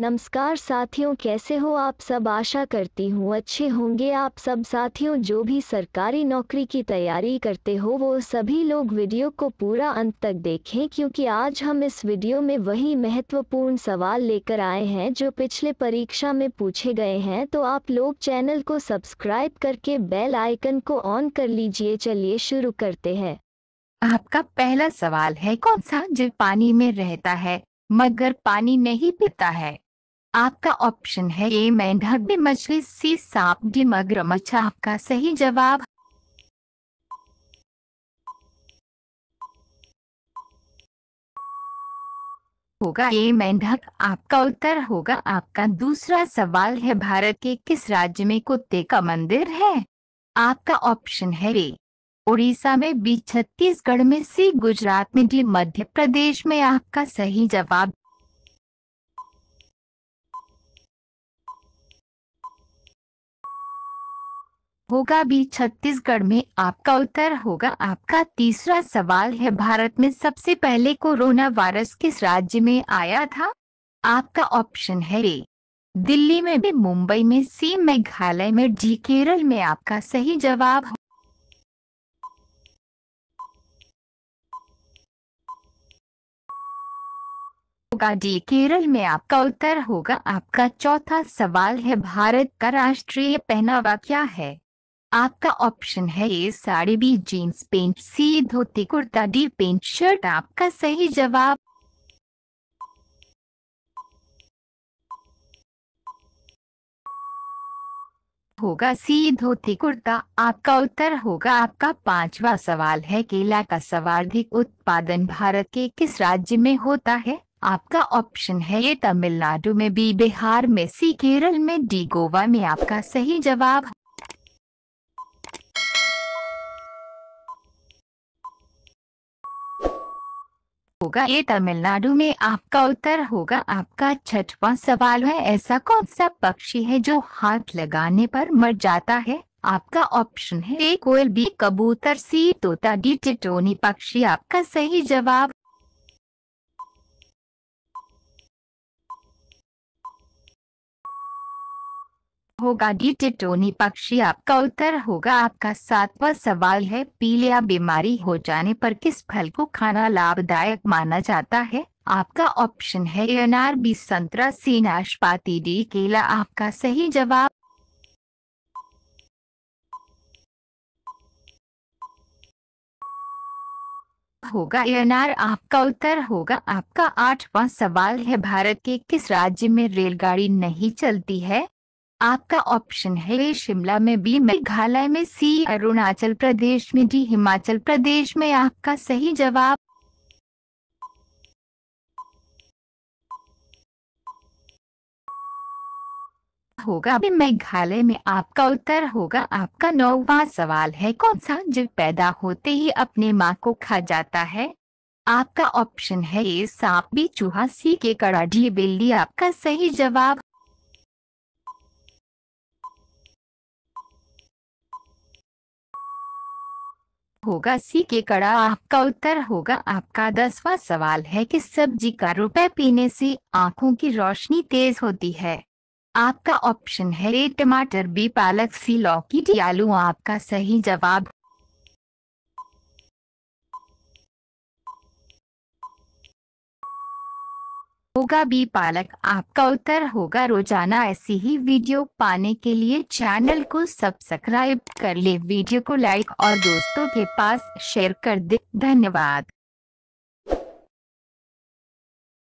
नमस्कार साथियों कैसे हो आप सब आशा करती हूँ अच्छे होंगे आप सब साथियों जो भी सरकारी नौकरी की तैयारी करते हो वो सभी लोग वीडियो को पूरा अंत तक देखें क्योंकि आज हम इस वीडियो में वही महत्वपूर्ण सवाल लेकर आए हैं जो पिछले परीक्षा में पूछे गए हैं तो आप लोग चैनल को सब्सक्राइब करके बेल आइकन को ऑन कर लीजिए चलिए शुरू करते हैं आपका पहला सवाल है कौन सा जो पानी में रहता है मगर पानी नहीं पीता है आपका ऑप्शन है ए मेंढक भी मछली सी सांप डी मगर मच्छा आपका सही जवाब होगा ए मेंढक आपका उत्तर होगा आपका दूसरा सवाल है भारत के किस राज्य में कुत्ते का मंदिर है आपका ऑप्शन है ए उड़ीसा में बी छत्तीसगढ़ में सी गुजरात में डी मध्य प्रदेश में आपका सही जवाब होगा बी छत्तीसगढ़ में आपका उत्तर होगा आपका तीसरा सवाल है भारत में सबसे पहले कोरोना वायरस किस राज्य में आया था आपका ऑप्शन है ए दिल्ली में भी मुंबई में सी मेघालय में डी केरल में आपका सही जवाब होगा डी केरल में आपका उत्तर होगा आपका चौथा सवाल है भारत का राष्ट्रीय पहनावा क्या है आपका ऑप्शन है A sari B jeans pant C dhoti kurta D pant shirt आपका सही जवाब होगा सी धोती कुर्ता आपका उत्तर होगा आपका पांचवा सवाल है केला का सर्वाधिक उत्पादन भारत के किस राज्य में होता है आपका ऑप्शन है ये तमिलनाडु में बी बिहार में सी केरल में डी गोवा में आपका सही जवाब होगा ये तमिलनाडु में आपका उत्तर होगा आपका छठवां सवाल है ऐसा कौन सा पक्षी है जो हाथ लगाने पर मर जाता है आपका ऑप्शन है ए कोयल बी कबूतर सी तोता डी टिटोनी पक्षी आपका सही जवाब होगा डिटेटोनी पक्षी आपका उत्तर होगा आपका सातवां सवाल है पीलिया बीमारी हो जाने पर किस फल को खाना लाभदायक माना जाता है आपका ऑप्शन है अनार बी संतरा सी नाशपाती डी केला आपका सही जवाब होगा एनआर आपका उत्तर होगा आपका आठवां सवाल है भारत के किस राज्य में रेलगाड़ी नहीं चलती है आपका ऑप्शन है ए शिमला में बी मेघालय में सी अरुणाचल प्रदेश में डी हिमाचल प्रदेश में आपका सही जवाब होगा मेघालय में आपका उत्तर होगा आपका नौवा सवाल है कौन सा जीव पैदा होते ही अपने माँ को खा जाता है आपका ऑप्शन है ए सांप बी चूहा सी के कड़ा डी बिल्ली आपका सही जवाब होगा सी के कड़ा आपका उत्तर होगा आपका दसवां सवाल है कि सब्जी का रुपए पीने से आंखों की रोशनी तेज होती है आपका ऑप्शन है ए टमाटर बी पालक सी लौकी डी आलू आपका सही जवाब होगा बी पालक आपका उत्तर होगा रोजाना ऐसी ही वीडियो पाने के लिए चैनल को सब्सक्राइब कर ले वीडियो को लाइक और दोस्तों के पास शेयर कर दे धन्यवाद